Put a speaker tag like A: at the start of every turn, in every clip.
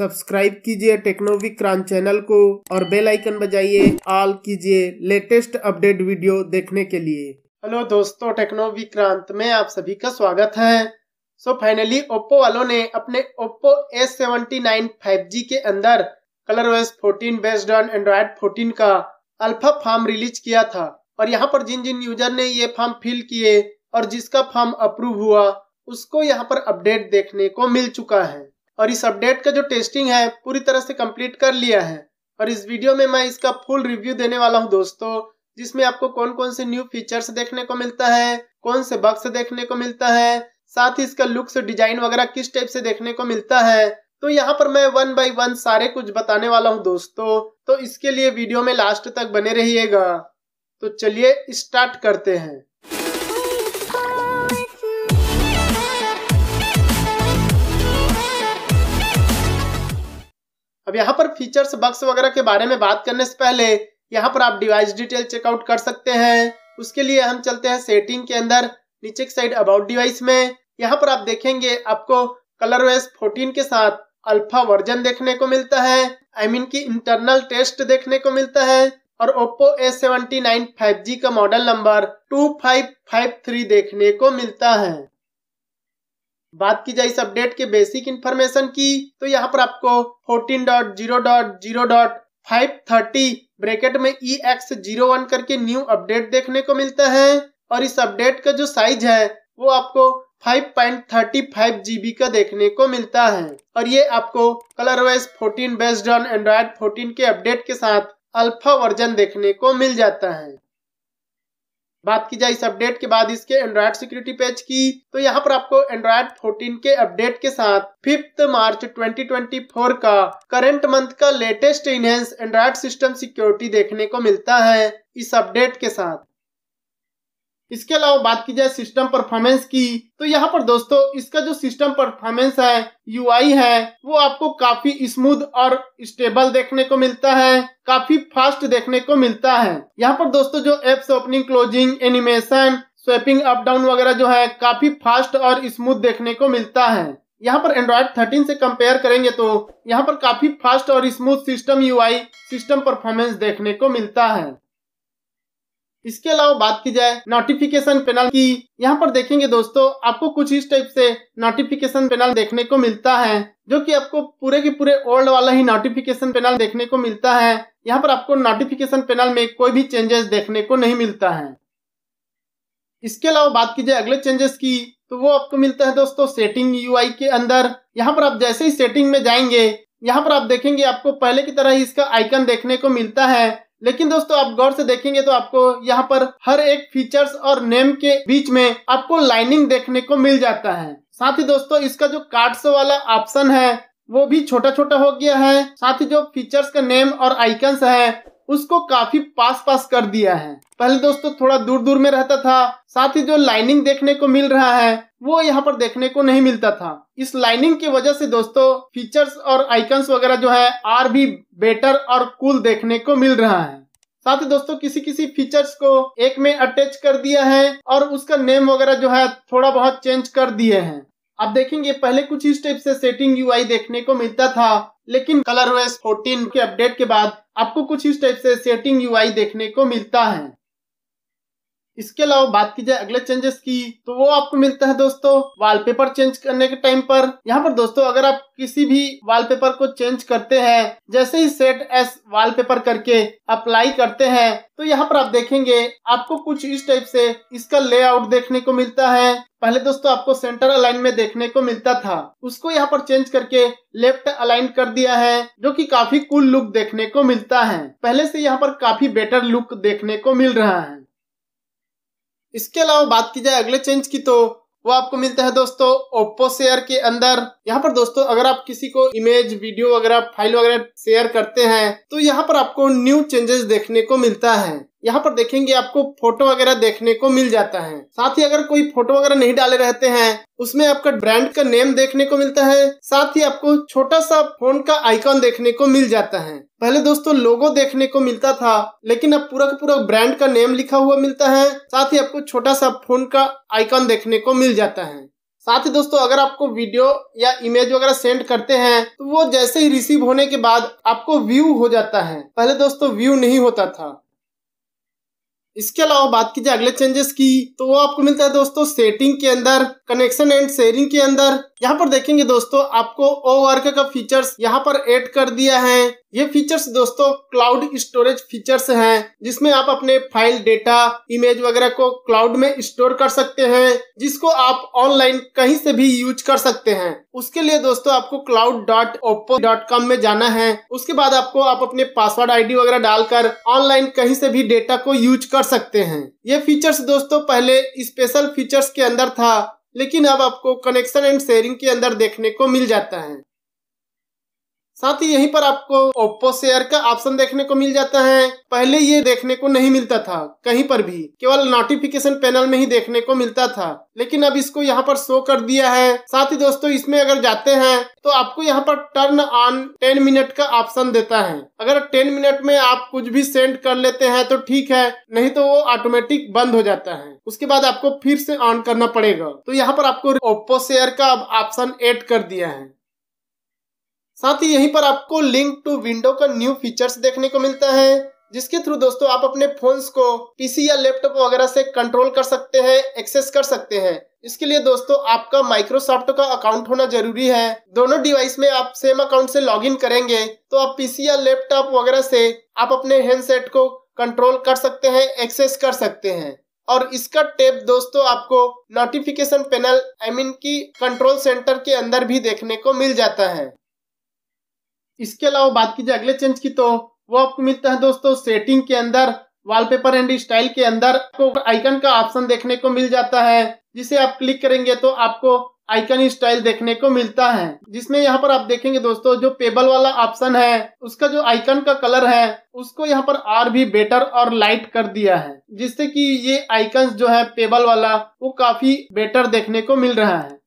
A: subscribe कीजिए टेक्नोविक crunch channel को और बेल आइकन बजाइए ऑल कीजिए लेटेस्ट अपडेट वीडियो देखने के लिए हेलो दोस्तों टेक्नोविक क्रांत में आप सभी का स्वागत है सो फाइनली ओप्पो वालों ने अपने Oppo S seventy nine five G के अंदर Color OS fourteen based on Android fourteen का अल्फा फॉर्म रिलीज किया था और यहाँ पर जिन जिन यूजर ने ये फॉर्म फिल किए और जिसका फॉर्म अप्रूव हुआ उसको यहाँ पर अपडेट देखने को मिल चुका है और इस अपडेट का जो टेस्टिंग है पूरी तरह से कंप्लीट कर लिया है और इस वीडियो में मैं इसका फुल रिव्यू देने वाला हूं दोस्तों जिसमें आपको कौन कौन से न्यू फीचर्स देखने को मिलता है कौन से बक्स देखने को मिलता है साथ ही इसका लुक्स डिजाइन वगैरह किस टाइप से देखने को मिलता है तो यहाँ पर मैं वन बाई वन सारे कुछ बताने वाला हूँ दोस्तों तो इसके लिए वीडियो में लास्ट तक बने रहिएगा तो चलिए स्टार्ट करते हैं अब यहाँ पर फीचर्स बक्स वगैरह के बारे में बात करने से पहले यहाँ पर आप डिवाइस डिटेल चेकआउट कर सकते हैं उसके लिए हम चलते हैं सेटिंग के अंदर नीचे की साइड अबाउट डिवाइस में यहाँ पर आप देखेंगे आपको कलर वेस फोर्टीन के साथ अल्फा वर्जन देखने को मिलता है आई I मीन mean की इंटरनल टेस्ट देखने को मिलता है और Oppo A seventy nine five G का model number two five five three देखने को मिलता है बात की जाए इस अपडेट के बेसिक इन्फॉर्मेशन की तो यहाँ पर आपको fourteen dot zero dot zero dot five thirty bracket में ई एक्स जीरो वन करके न्यू अपडेट देखने को मिलता है और इस अपडेट का जो साइज है वो आपको 5.35 जीबी का देखने को मिलता है और ये आपको Color wise fourteen based on Android fourteen के अपडेट के साथ अल्फा वर्जन देखने को मिल जाता है बात की जाए इस अपडेट के बाद इसके एंड्रॉयड सिक्योरिटी पेज की तो यहाँ पर आपको एंड्रॉयड 14 के अपडेट के साथ फिफ्थ मार्च 2024 का करंट मंथ का latest enhance Android system security देखने को मिलता है इस अपडेट के साथ इसके अलावा बात की जाए सिस्टम परफॉर्मेंस की तो यहाँ पर दोस्तों इसका जो सिस्टम परफॉर्मेंस है यूआई है वो आपको काफी स्मूथ और स्टेबल देखने को मिलता है काफी फास्ट देखने को मिलता है यहाँ पर दोस्तों जो apps opening closing animation swiping up down वगैरह जो है काफी फास्ट और स्मूथ देखने को मिलता है यहाँ पर एंड्रॉयड 13 से कंपेयर करेंगे तो यहाँ पर काफी फास्ट और smooth system UI system performance देखने को मिलता है इसके अलावा बात की जाए नोटिफिकेशन पैनल की यहाँ पर देखेंगे दोस्तों आपको कुछ इस टाइप से नोटिफिकेशन पैनल देखने को मिलता है जो कि आपको पूरे के पूरे ओल्ड वाला ही नोटिफिकेशन पैनल देखने को मिलता है यहाँ पर आपको नोटिफिकेशन पैनल में कोई भी चेंजेस देखने को नहीं मिलता है इसके अलावा बात की जाए अगले चेंजेस की तो वो आपको मिलता है दोस्तों सेटिंग यू के अंदर यहाँ पर आप जैसे ही सेटिंग में जाएंगे यहाँ पर आप देखेंगे आपको पहले की तरह ही इसका आइकन देखने को मिलता है लेकिन दोस्तों आप गौर से देखेंगे तो आपको यहाँ पर हर एक फीचर्स और नेम के बीच में आपको लाइनिंग देखने को मिल जाता है साथ ही दोस्तों इसका जो कार्ड्स वाला ऑप्शन है वो भी छोटा छोटा हो गया है साथ ही जो फीचर्स का नेम और आइकन्स है उसको काफी पास पास कर दिया है पहले दोस्तों थोड़ा दूर दूर में रहता था साथ ही जो लाइनिंग देखने को मिल रहा है वो यहाँ पर देखने को नहीं मिलता था इस लाइनिंग की वजह से दोस्तों फीचर्स और आइकन्स वगैरह जो है आर भी बेटर और कूल देखने को मिल रहा है साथ ही दोस्तों किसी किसी फीचर्स को एक में अटैच कर दिया है और उसका नेम वगैरह जो है थोड़ा बहुत चेंज कर दिए हैं आप देखेंगे पहले कुछ इस टाइप से सेटिंग यूआई देखने को मिलता था लेकिन कलर वेस्ट फोर्टीन के अपडेट के बाद आपको कुछ इस टाइप से सेटिंग यूआई देखने को मिलता है इसके अलावा बात की जाए अगले चेंजेस की तो वो आपको मिलता है दोस्तों वॉलपेपर चेंज करने के टाइम पर यहाँ पर दोस्तों अगर आप किसी भी वॉलपेपर को चेंज करते हैं जैसे ही सेट एस वॉलपेपर करके अप्लाई करते हैं तो यहाँ पर आप देखेंगे आपको कुछ इस टाइप से इसका लेआउट देखने को मिलता है पहले दोस्तों आपको सेंटर अलाइन में देखने को मिलता था उसको यहाँ पर चेंज करके लेफ्ट अलाइन कर दिया है जो कि काफी कूल लुक देखने को मिलता है पहले से यहाँ पर काफी बेटर लुक देखने को मिल रहा है इसके अलावा बात की जाए अगले चेंज की तो वो आपको मिलता है दोस्तों ओप्पो शेयर के अंदर यहाँ पर दोस्तों अगर आप किसी को इमेज वीडियो वगैरह फाइल वगैरह शेयर करते हैं तो यहाँ पर आपको न्यू चेंजेस देखने को मिलता है यहाँ पर देखेंगे आपको फोटो वगैरह देखने को मिल जाता है साथ ही अगर कोई फोटो वगैरह नहीं डाले रहते हैं उसमें आपका ब्रांड का नेम देखने को मिलता है साथ ही आपको छोटा सा फोन का आइकॉन देखने को मिल जाता है पहले दोस्तों लोगो देखने को मिलता था लेकिन अब पूरा का पूरा ब्रांड का नेम लिखा हुआ मिलता है साथ ही आपको छोटा सा फोन का आइकॉन देखने को मिल जाता है साथ ही दोस्तों अगर आपको वीडियो या इमेज वगैरह सेंड करते हैं तो वो जैसे ही रिसीव होने के बाद आपको व्यू हो जाता है पहले दोस्तों व्यू नहीं होता था इसके अलावा बात कीजिए अगले चेंजेस की तो वो आपको मिलता है दोस्तों सेटिंग के अंदर कनेक्शन एंड शेयरिंग के अंदर यहाँ पर देखेंगे दोस्तों आपको ओ वर्क का फीचर्स यहाँ पर ऐड कर दिया है ये फीचर्स दोस्तों क्लाउड स्टोरेज फीचर्स हैं जिसमें आप अपने फाइल डेटा इमेज वगैरह को क्लाउड में स्टोर कर सकते हैं जिसको आप ऑनलाइन कहीं से भी यूज कर सकते हैं उसके लिए दोस्तों आपको cloud dot Oppo dot com में जाना है उसके बाद आपको आप अपने पासवर्ड आईडी वगैरह डालकर ऑनलाइन कहीं से भी डेटा को यूज कर सकते हैं ये फीचर्स दोस्तों पहले स्पेशल फीचर्स के अंदर था लेकिन अब आपको कनेक्शन एंड शेयरिंग के अंदर देखने को मिल जाता है साथ ही यहीं पर आपको ओप्पो शेयर का ऑप्शन देखने को मिल जाता है पहले ये देखने को नहीं मिलता था कहीं पर भी केवल नोटिफिकेशन पैनल में ही देखने को मिलता था लेकिन अब इसको यहाँ पर शो कर दिया है साथ ही दोस्तों इसमें अगर जाते हैं तो आपको यहाँ पर टर्न ऑन टेन मिनट का ऑप्शन देता है अगर टेन मिनट में आप कुछ भी सेंड कर लेते हैं तो ठीक है नहीं तो वो ऑटोमेटिक बंद हो जाता है उसके बाद आपको फिर से ऑन करना पड़ेगा तो यहाँ पर आपको ओप्पो शेयर का ऑप्शन एड कर दिया है साथ ही यहीं पर आपको लिंक टू विंडो का न्यू फीचर्स देखने को मिलता है जिसके थ्रू दोस्तों आप अपने फोन्स को पीसी या लैपटॉप वगैरह से कंट्रोल कर सकते हैं एक्सेस कर सकते हैं इसके लिए दोस्तों आपका माइक्रोसॉफ्ट का अकाउंट होना जरूरी है दोनों डिवाइस में आप सेम अकाउंट से लॉगिन करेंगे तो आप पीसी या लैपटॉप वगैरह से आप अपने हैंडसेट को कंट्रोल कर सकते हैं एक्सेस कर सकते हैं और इसका टेप दोस्तों आपको नोटिफिकेशन पैनल आई मीन की कंट्रोल सेंटर के अंदर भी देखने को मिल जाता है इसके अलावा बात की जाए अगले चेंज की तो वो आपको मिलता है दोस्तों सेटिंग के अंदर वॉलपेपर एंड स्टाइल के अंदर आपको आइकन का ऑप्शन देखने को मिल जाता है जिसे आप क्लिक करेंगे तो आपको आइकन स्टाइल देखने को मिलता है जिसमें यहाँ पर आप देखेंगे दोस्तों जो पेबल वाला ऑप्शन है उसका जो आइकन का कलर है उसको यहाँ पर और भी बेटर और लाइट कर दिया है जिससे कि ये आइकन जो है पेबल वाला वो काफी बेटर देखने को मिल रहा है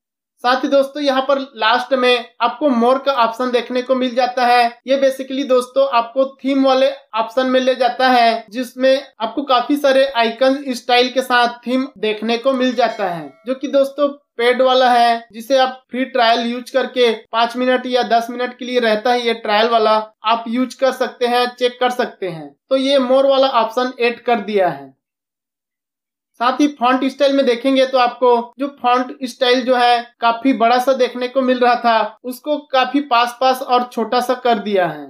A: साथ ही दोस्तों यहाँ पर लास्ट में आपको मोर का ऑप्शन देखने को मिल जाता है ये बेसिकली दोस्तों आपको थीम वाले ऑप्शन में ले जाता है जिसमें आपको काफी सारे आइकन स्टाइल के साथ थीम देखने को मिल जाता है जो कि दोस्तों पेड वाला है जिसे आप फ्री ट्रायल यूज करके पांच मिनट या दस मिनट के लिए रहता है ये ट्रायल वाला आप यूज कर सकते हैं चेक कर सकते हैं तो ये मोर वाला ऑप्शन एड कर दिया है साथ ही फॉन्ट स्टाइल में देखेंगे तो आपको जो फॉन्ट स्टाइल जो है काफी बड़ा सा देखने को मिल रहा था उसको काफी पास पास और छोटा सा कर दिया है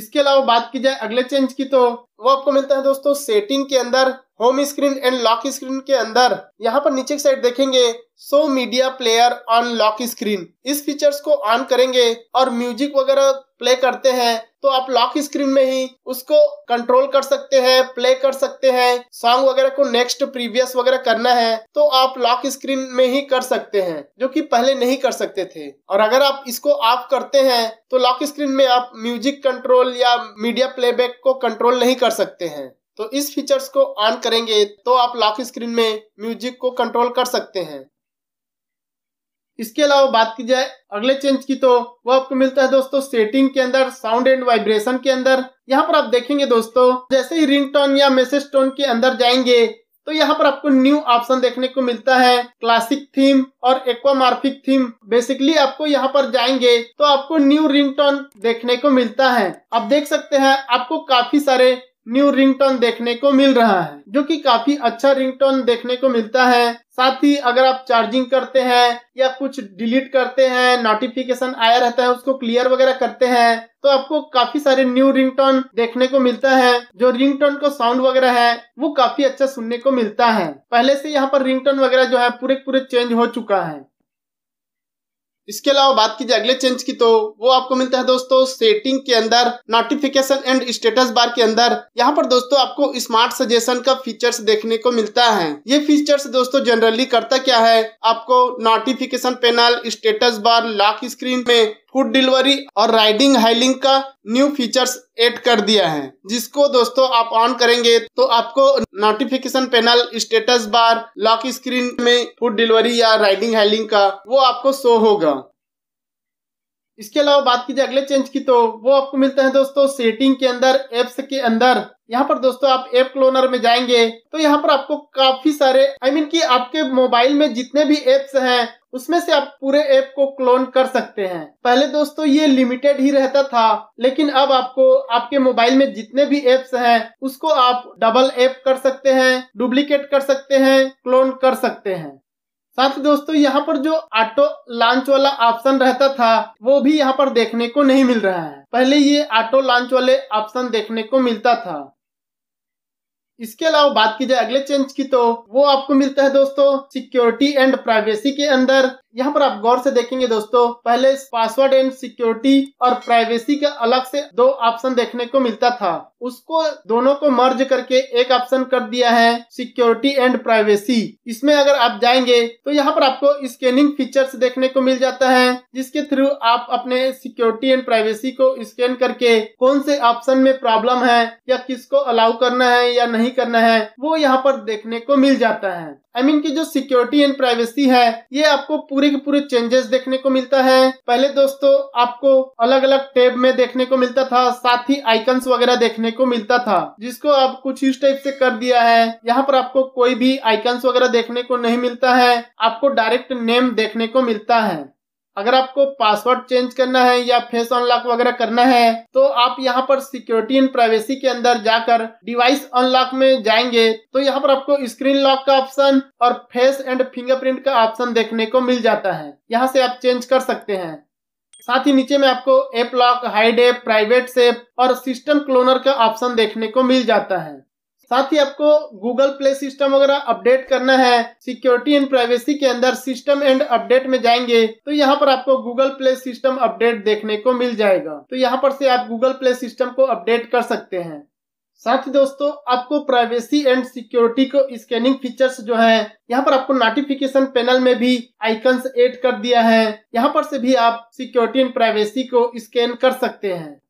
A: इसके अलावा बात की जाए अगले चेंज की तो वो आपको मिलता है दोस्तों सेटिंग के अंदर home screen and lock screen के अंदर यहाँ पर नीचे की साइड देखेंगे so media player on lock screen इस फीचर्स को ऑन करेंगे और म्यूजिक वगैरह प्ले करते हैं तो आप लॉक स्क्रीन में ही उसको कंट्रोल कर सकते हैं प्ले कर सकते हैं सॉन्ग वगैरह को नेक्स्ट प्रीवियस वगैरह करना है तो आप लॉक स्क्रीन में ही कर सकते हैं जो कि पहले नहीं कर सकते थे और अगर आप इसको ऑफ करते हैं तो लॉक स्क्रीन में आप म्यूजिक कंट्रोल या मीडिया प्लेबैक को कंट्रोल नहीं कर सकते हैं तो इस फीचर्स को ऑन करेंगे तो आप लॉक स्क्रीन में म्यूजिक को कंट्रोल कर सकते हैं इसके अलावा बात की जाए अगले चेंज की तो वो आपको मिलता है दोस्तों सेटिंग के अंदर साउंड एंड वाइब्रेशन के अंदर यहाँ पर आप देखेंगे दोस्तों जैसे ही रिंगटोन या मैसेज टोन के अंदर जाएंगे तो यहाँ पर आपको न्यू ऑप्शन देखने को मिलता है क्लासिक थीम और एक्वामार्फिक थीम बेसिकली आपको यहाँ पर जाएंगे तो आपको न्यू रिंगटोन देखने को मिलता है आप देख सकते हैं आपको काफी सारे न्यू रिंगटोन देखने को मिल रहा है जो कि काफी अच्छा रिंगटोन देखने को मिलता है साथ ही अगर आप चार्जिंग करते हैं या कुछ डिलीट करते हैं नोटिफिकेशन आया रहता है उसको क्लियर वगैरह करते हैं तो आपको काफी सारे न्यू रिंगटोन देखने को मिलता है जो रिंगटोन को साउंड वगैरह है वो काफी अच्छा सुनने को मिलता है पहले से यहाँ पर रिंगटोन वगैरह जो है पूरे पूरे चेंज हो चुका है इसके अलावा बात कीजिए अगले चेंज की तो वो आपको मिलता है दोस्तों सेटिंग के अंदर नोटिफिकेशन एंड स्टेटस बार के अंदर यहाँ पर दोस्तों आपको स्मार्ट सजेशन का फीचर्स देखने को मिलता है ये फीचर्स दोस्तों जनरली करता क्या है आपको notification panel status bar lock screen में फूड डिलीवरी और राइडिंग हाइलिंग का न्यू फीचर्स ऐड कर दिया है जिसको दोस्तों आप ऑन करेंगे तो आपको notification panel status bar lock screen में फूड डिलीवरी या राइडिंग हाइलिंग का वो आपको शो होगा इसके अलावा बात की जाए अगले चेंज की तो वो आपको मिलते हैं दोस्तों सेटिंग के अंदर एप्स के अंदर यहाँ पर दोस्तों आप एप क्लोनर में जाएंगे तो यहाँ पर आपको काफी सारे आई I मीन mean कि आपके मोबाइल में जितने भी एप्स हैं उसमें से आप पूरे ऐप को क्लोन कर सकते हैं पहले दोस्तों ये लिमिटेड ही रहता था लेकिन अब आपको आपके मोबाइल में जितने भी एप्स हैं उसको आप डबल ऐप कर सकते हैं डुप्लीकेट कर सकते हैं क्लोन कर सकते हैं साथ ही दोस्तों यहाँ पर जो ऑटो लॉन्च वाला ऑप्शन रहता था वो भी यहाँ पर देखने को नहीं मिल रहा है पहले ये ऑटो लॉन्च वाले ऑप्शन देखने को मिलता था इसके अलावा बात की जाए अगले चेंज की तो वो आपको मिलता है दोस्तों सिक्योरिटी एंड प्राइवेसी के अंदर यहाँ पर आप गौर से देखेंगे दोस्तों पहले पासवर्ड एंड सिक्योरिटी और प्राइवेसी का अलग से दो ऑप्शन देखने को मिलता था उसको दोनों को मर्ज करके एक ऑप्शन कर दिया है सिक्योरिटी एंड प्राइवेसी इसमें अगर आप जाएंगे तो यहाँ पर आपको स्कैनिंग फीचर्स देखने को मिल जाता है जिसके थ्रू आप अपने सिक्योरिटी एंड प्राइवेसी को स्कैन करके कौन से ऑप्शन में प्रॉब्लम है या किसको अलाउ करना है या नहीं करना है वो यहाँ पर देखने को मिल जाता है आई मीन की जो सिक्योरिटी एंड प्राइवेसी है ये आपको पूरे के पूरे चेंजेस देखने को मिलता है पहले दोस्तों आपको अलग अलग टेब में देखने को मिलता था साथ ही आइकन्स वगैरह देखने को मिलता था जिसको आप कुछ इस टाइप से कर दिया है यहाँ पर आपको कोई भी आइकन्स वगैरह देखने को नहीं मिलता है आपको डायरेक्ट नेम देखने को मिलता है अगर आपको पासवर्ड चेंज करना है या फेस अनलॉक वगैरह करना है तो आप यहाँ पर सिक्योरिटी एंड प्राइवेसी के अंदर जाकर डिवाइस अनलॉक में जाएंगे तो यहाँ पर आपको स्क्रीन लॉक का ऑप्शन और फेस एंड फिंगरप्रिंट का ऑप्शन देखने को मिल जाता है यहाँ से आप चेंज कर सकते हैं साथ ही नीचे में आपको app lock hide app private safe और सिस्टम क्लोनर का ऑप्शन देखने को मिल जाता है साथ ही आपको गूगल प्ले सिस्टम वगैरह अपडेट करना है सिक्योरिटी एंड प्राइवेसी के अंदर सिस्टम एंड अपडेट में जाएंगे तो यहाँ पर आपको गूगल प्ले सिस्टम अपडेट देखने को मिल जाएगा तो यहाँ पर से आप गूगल प्ले सिस्टम को अपडेट कर सकते हैं साथ ही दोस्तों आपको प्राइवेसी एंड सिक्योरिटी को स्कैनिंग फीचर्स जो है यहाँ पर आपको नोटिफिकेशन पैनल में भी आइकन्स ऐड कर दिया है यहाँ पर से भी आप सिक्योरिटी एंड प्राइवेसी को स्कैन कर सकते हैं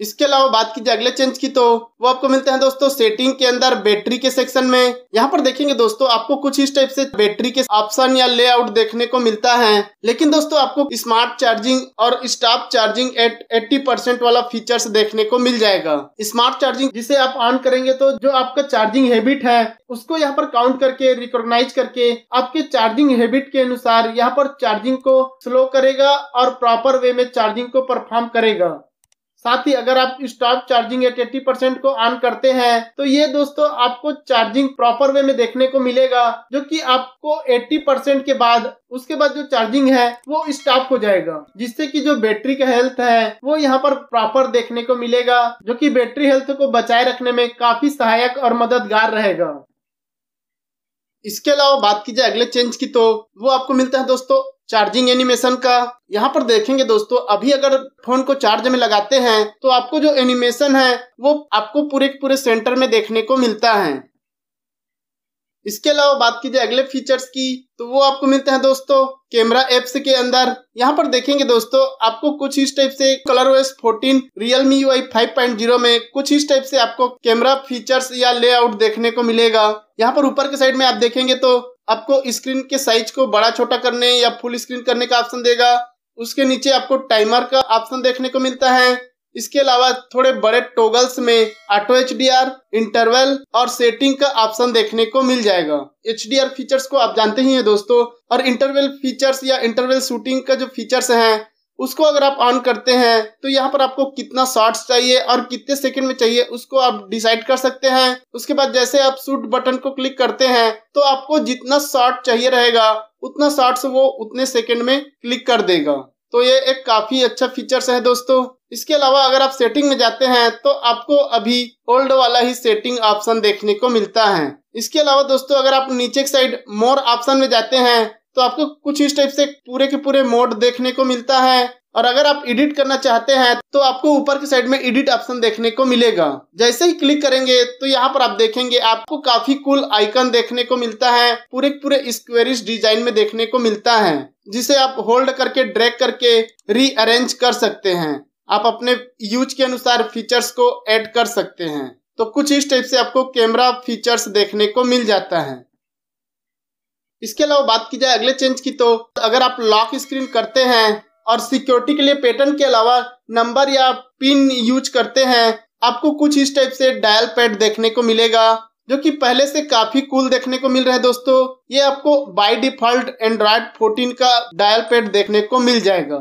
A: इसके अलावा बात कीजिए अगले चेंज की तो वो आपको मिलते हैं दोस्तों सेटिंग के अंदर बैटरी के सेक्शन में यहाँ पर देखेंगे दोस्तों आपको कुछ इस टाइप से बैटरी के ऑप्शन या लेआउट देखने को मिलता है लेकिन दोस्तों आपको स्मार्ट चार्जिंग और stop charging at eighty percent वाला फीचर्स देखने को मिल जाएगा स्मार्ट चार्जिंग जिसे आप ऑन करेंगे तो जो आपका चार्जिंग हैबिट है उसको यहाँ पर काउंट करके रिकॉग्नाइज करके आपके चार्जिंग हैबिट के अनुसार यहाँ पर चार्जिंग को स्लो करेगा और प्रॉपर वे में चार्जिंग को परफॉर्म करेगा साथ ही अगर आप stop charging at eighty percent को ऑन करते हैं तो ये दोस्तों आपको चार्जिंग प्रॉपर वे में देखने को मिलेगा जो कि आपको एट्टी परसेंट के बाद उसके बाद जो चार्जिंग है वो स्टॉप हो जाएगा जिससे कि जो बैटरी का हेल्थ है वो यहाँ पर प्रॉपर देखने को मिलेगा जो कि बैटरी हेल्थ को बचाए रखने में काफी सहायक और मददगार रहेगा इसके अलावा बात की जाए अगले चेंज की तो वो आपको मिलता है दोस्तों चार्जिंग एनिमेशन का यहाँ पर देखेंगे दोस्तों अभी अगर फोन को चार्ज में लगाते हैं तो आपको जो एनिमेशन है वो आपको पूरे पूरे सेंटर में देखने को मिलता है इसके अलावा बात कीजिए अगले फीचर्स की तो वो आपको मिलते हैं दोस्तों कैमरा एप्स के अंदर यहाँ पर देखेंगे दोस्तों आपको कुछ इस टाइप से Color OS fourteen Realme U I five में कुछ इस टाइप से आपको कैमरा फीचर्स या लेआउट देखने को मिलेगा यहाँ पर ऊपर के साइड में आप देखेंगे तो आपको स्क्रीन के साइज को बड़ा छोटा करने या फुल स्क्रीन करने का ऑप्शन देगा उसके नीचे आपको टाइमर का ऑप्शन देखने को मिलता है इसके अलावा थोड़े बड़े टोगल्स में ऑटो एच इंटरवल और सेटिंग का ऑप्शन देखने को मिल जाएगा एच फीचर्स को आप जानते ही हैं दोस्तों और इंटरवल फीचर्स या इंटरवल शूटिंग का जो फीचर्स हैं उसको अगर आप ऑन करते हैं तो यहाँ पर आपको कितना शॉर्ट्स चाहिए और कितने सेकंड में चाहिए उसको आप डिसाइड कर सकते हैं उसके बाद जैसे आप सूट बटन को क्लिक करते हैं तो आपको जितना शॉर्ट चाहिए रहेगा उतना शॉर्ट्स वो उतने सेकंड में क्लिक कर देगा तो ये एक काफी अच्छा फीचर्स है दोस्तों इसके अलावा अगर आप सेटिंग में जाते हैं तो आपको अभी ओल्ड वाला ही सेटिंग ऑप्शन देखने को मिलता है इसके अलावा दोस्तों अगर आप नीचे साइड मोर ऑप्शन में जाते हैं तो आपको कुछ इस टाइप से पूरे के पूरे मोड देखने को मिलता है और अगर आप एडिट करना चाहते हैं तो आपको ऊपर की साइड में एडिट ऑप्शन देखने को मिलेगा जैसे ही क्लिक करेंगे तो यहाँ पर आप देखेंगे आपको काफी कुल आइकन देखने को मिलता है पूरे पूरे स्क्वेरिश डिजाइन में देखने को मिलता है जिसे आप होल्ड करके ड्रैग करके रीअरेंज कर सकते हैं आप अपने यूज के अनुसार फीचर्स को एड कर सकते हैं तो कुछ इस टाइप से आपको कैमरा फीचर्स देखने को मिल जाता है इसके अलावा बात की जाए अगले चेंज की तो अगर आप लॉक स्क्रीन करते हैं और सिक्योरिटी के लिए पैटर्न के अलावा नंबर या पिन यूज करते हैं आपको कुछ इस टाइप से डायल पैड देखने को मिलेगा जो कि पहले से काफी कूल देखने को मिल रहा है दोस्तों ये आपको बाय डिफॉल्ट एंड्रॉयड 14 का डायल पैड देखने को मिल जाएगा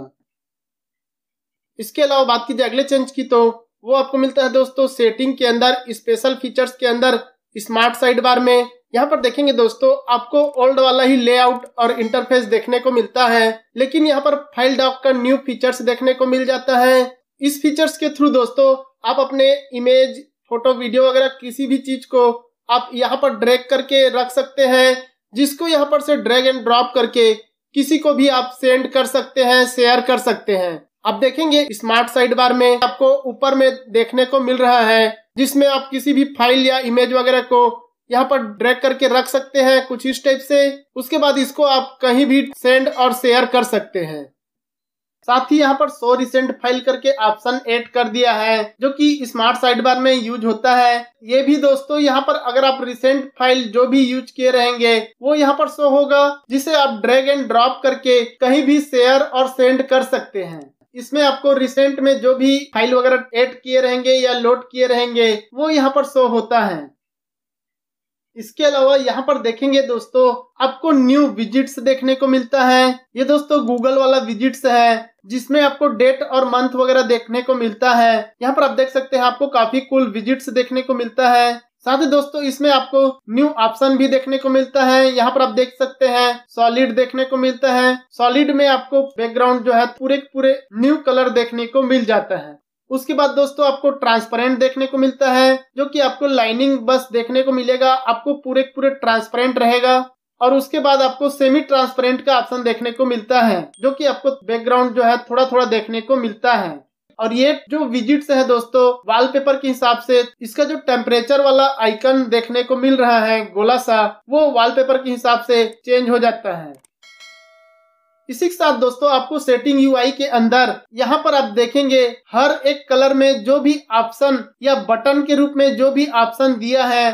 A: इसके अलावा बात की जाए अगले चेंज की तो वो आपको मिलता है दोस्तों सेटिंग के अंदर स्पेशल फीचर्स के अंदर स्मार्ट साइड बार में यहाँ पर देखेंगे दोस्तों आपको ओल्ड वाला ही लेआउट और इंटरफेस देखने को मिलता है लेकिन यहाँ पर फाइल डॉक का न्यू फीचर्स देखने को मिल जाता है इस फीचर्स के थ्रू दोस्तों आप अपने इमेज फोटो वीडियो वगैरह किसी भी चीज को आप यहाँ पर ड्रैग करके रख सकते हैं जिसको यहाँ पर से ड्रैग एंड ड्रॉप करके किसी को भी आप सेंड कर सकते हैं शेयर कर सकते हैं आप देखेंगे स्मार्ट साइड बार में आपको ऊपर में देखने को मिल रहा है जिसमें आप किसी भी फाइल या इमेज वगैरह को यहाँ पर ड्रैग करके रख सकते हैं कुछ इस टाइप से उसके बाद इसको आप कहीं भी सेंड और शेयर कर सकते हैं साथ ही यहाँ पर सो रिसेंट फाइल करके ऑप्शन ऐड कर दिया है जो कि स्मार्ट साइड बार में यूज होता है ये भी दोस्तों यहाँ पर अगर आप रिसेंट फाइल जो भी यूज किए रहेंगे वो यहाँ पर शो होगा जिसे आप ड्रैग एंड ड्रॉप करके कहीं भी शेयर और सेंड कर सकते हैं इसमें आपको रिसेंट में जो भी फाइल वगैरह ऐड किए रहेंगे या लोड किए रहेंगे वो यहाँ पर शो होता है इसके अलावा यहाँ पर देखेंगे दोस्तों आपको न्यू विजिट्स देखने को मिलता है ये दोस्तों गूगल वाला विजिट्स है जिसमें आपको डेट और मंथ वगैरह देखने को मिलता है यहाँ पर आप देख सकते हैं आपको काफी कुल विजिट्स देखने को मिलता है साथ ही दोस्तों इसमें आपको न्यू ऑप्शन भी देखने को मिलता है यहाँ पर आप देख सकते हैं सॉलिड देखने को मिलता है सॉलिड में आपको बैकग्राउंड जो है पूरे पूरे न्यू कलर देखने को मिल जाता है उसके बाद दोस्तों आपको ट्रांसपेरेंट देखने को मिलता है जो कि आपको लाइनिंग बस देखने को मिलेगा आपको पूरे पूरे ट्रांसपेरेंट रहेगा और उसके बाद आपको सेमी ट्रांसपेरेंट का ऑप्शन देखने को मिलता है जो कि आपको बैकग्राउंड जो है थोड़ा थोड़ा देखने को मिलता है और ये जो विजिट्स है दोस्तों वॉलपेपर के हिसाब से इसका जो टेम्परेचर वाला आइकन देखने को मिल रहा है गोला सा वो वॉलपेपर के हिसाब से चेंज हो जाता है इसी के साथ दोस्तों आपको सेटिंग यूआई के अंदर यहाँ पर आप देखेंगे हर एक कलर में जो भी ऑप्शन या बटन के रूप में जो भी ऑप्शन दिया है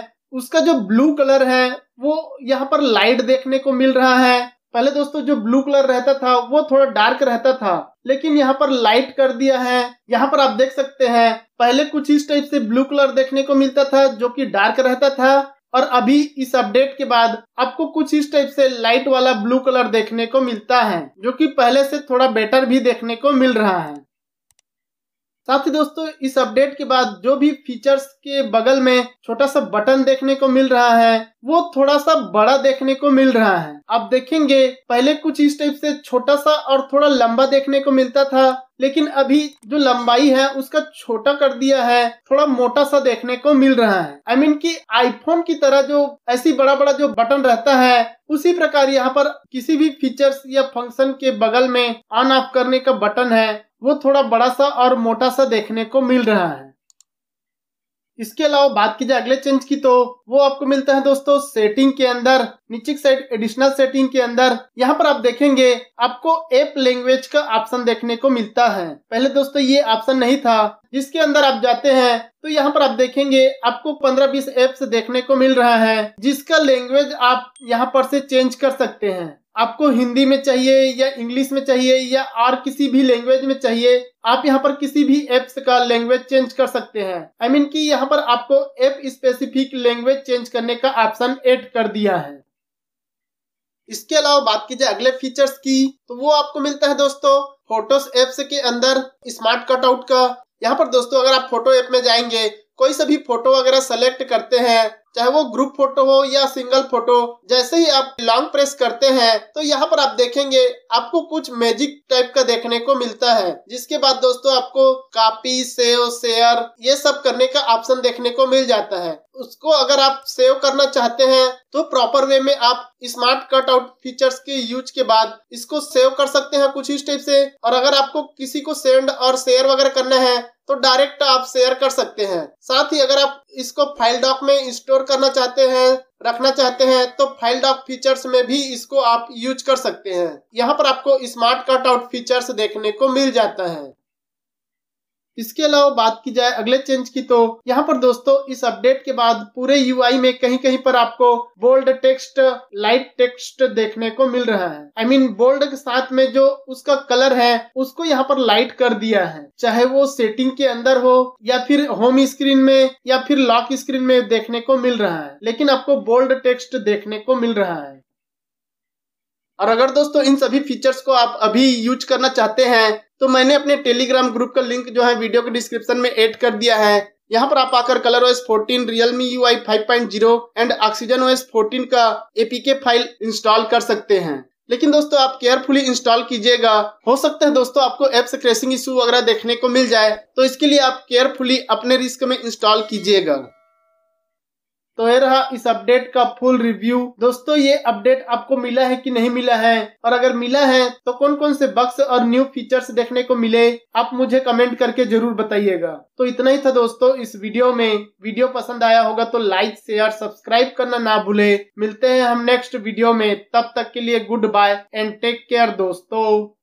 A: उसका जो ब्लू कलर है वो यहाँ पर लाइट देखने को मिल रहा है पहले दोस्तों जो ब्लू कलर रहता था वो थोड़ा डार्क रहता था लेकिन यहाँ पर लाइट कर दिया है यहाँ पर आप देख सकते हैं पहले कुछ इस टाइप से ब्लू कलर देखने को मिलता था जो कि डार्क रहता था और अभी इस अपडेट के बाद आपको कुछ इस टाइप से लाइट वाला ब्लू कलर देखने को मिलता है जो कि पहले से थोड़ा बेटर भी देखने को मिल रहा है साथ ही दोस्तों इस अपडेट के बाद जो भी फीचर्स के बगल में छोटा सा बटन देखने को मिल रहा है वो थोड़ा सा बड़ा देखने को मिल रहा है आप देखेंगे पहले कुछ इस टाइप से छोटा सा और थोड़ा लंबा देखने को मिलता था लेकिन अभी जो लंबाई है उसका छोटा कर दिया है थोड़ा मोटा सा देखने को मिल रहा है आई I मीन mean कि आईफोन की तरह जो ऐसी बड़ा बड़ा जो बटन रहता है उसी प्रकार यहाँ पर किसी भी फीचर्स या फंक्शन के बगल में ऑन ऑफ करने का बटन है वो थोड़ा बड़ा सा और मोटा सा देखने को मिल रहा है इसके अलावा बात की जाए अगले चेंज की तो वो आपको मिलता है दोस्तों सेटिंग के अंदर नीचे साइड एडिशनल सेटिंग के अंदर यहाँ पर आप देखेंगे आपको एप लैंग्वेज का ऑप्शन देखने को मिलता है पहले दोस्तों ये ऑप्शन नहीं था जिसके अंदर आप जाते हैं तो यहाँ पर आप देखेंगे आपको 15-20 एप्स देखने को मिल रहा है जिसका लैंग्वेज आप यहाँ पर से चेंज कर सकते हैं आपको हिंदी में चाहिए या इंग्लिश में चाहिए या और किसी भी लैंग्वेज में चाहिए आप यहाँ पर किसी भी एप्स का लैंग्वेज चेंज कर सकते हैं आई I मीन mean कि यहाँ पर आपको एप स्पेसिफिक लैंग्वेज चेंज करने का ऑप्शन ऐड कर दिया है इसके अलावा बात की जाए अगले फीचर्स की तो वो आपको मिलता है दोस्तों फोटोस एप्स के अंदर स्मार्ट कटआउट का यहाँ पर दोस्तों अगर आप फोटो ऐप में जाएंगे कोई सभी फोटो वगैरह सेलेक्ट करते हैं चाहे वो ग्रुप फोटो हो या सिंगल फोटो जैसे ही आप लॉन्ग प्रेस करते हैं तो यहाँ पर आप देखेंगे आपको कुछ मैजिक टाइप का देखने को मिलता है जिसके बाद दोस्तों आपको कॉपी सेव शेयर ये सब करने का ऑप्शन देखने को मिल जाता है उसको अगर आप सेव करना चाहते हैं तो प्रॉपर वे में आप स्मार्ट कट आउट फीचर्स के यूज के बाद इसको सेव कर सकते हैं कुछ इस टाइप से और अगर आपको किसी को सेंड और शेयर वगैरह करना है तो डायरेक्ट आप शेयर कर सकते हैं साथ ही अगर आप इसको फाइल डॉक में स्टोर करना चाहते हैं रखना चाहते हैं तो फाइल डॉक फीचर्स में भी इसको आप यूज कर सकते हैं यहाँ पर आपको स्मार्ट कट आउट फीचर्स देखने को मिल जाता है इसके अलावा बात की जाए अगले चेंज की तो यहाँ पर दोस्तों इस अपडेट के बाद पूरे यूआई में कहीं कहीं पर आपको बोल्ड टेक्स्ट लाइट टेक्स्ट देखने को मिल रहा है I I mean mean, bold के साथ में जो उसका कलर है उसको यहाँ पर लाइट कर दिया है चाहे वो सेटिंग के अंदर हो या फिर होम स्क्रीन में या फिर लॉक स्क्रीन में देखने को मिल रहा है लेकिन आपको बोल्ड टेक्स्ट देखने को मिल रहा है और अगर दोस्तों इन सभी फीचर्स को आप अभी यूज करना चाहते हैं तो मैंने अपने टेलीग्राम ग्रुप का लिंक जो है वीडियो के डिस्क्रिप्शन में एड कर दिया है यहाँ पर आप आकर Color OS fourteen Realme U I five point zero and Oxygen OS fourteen का एपीके फाइल इंस्टॉल कर सकते हैं लेकिन दोस्तों आप केयरफुली इंस्टॉल कीजिएगा हो सकता है दोस्तों आपको एप्स क्रेशिंग इशू वगैरह देखने को मिल जाए तो इसके लिए आप केयरफुली अपने रिस्क में इंस्टॉल कीजिएगा तो ये रहा इस अपडेट का फुल रिव्यू दोस्तों ये अपडेट आपको मिला है कि नहीं मिला है और अगर मिला है तो कौन कौन से बक्स और न्यू फीचर्स देखने को मिले आप मुझे कमेंट करके जरूर बताइएगा तो इतना ही था दोस्तों इस वीडियो में वीडियो पसंद आया होगा तो लाइक शेयर सब्सक्राइब करना ना भूले मिलते हैं हम नेक्स्ट वीडियो में तब तक के लिए good bye and take care दोस्तों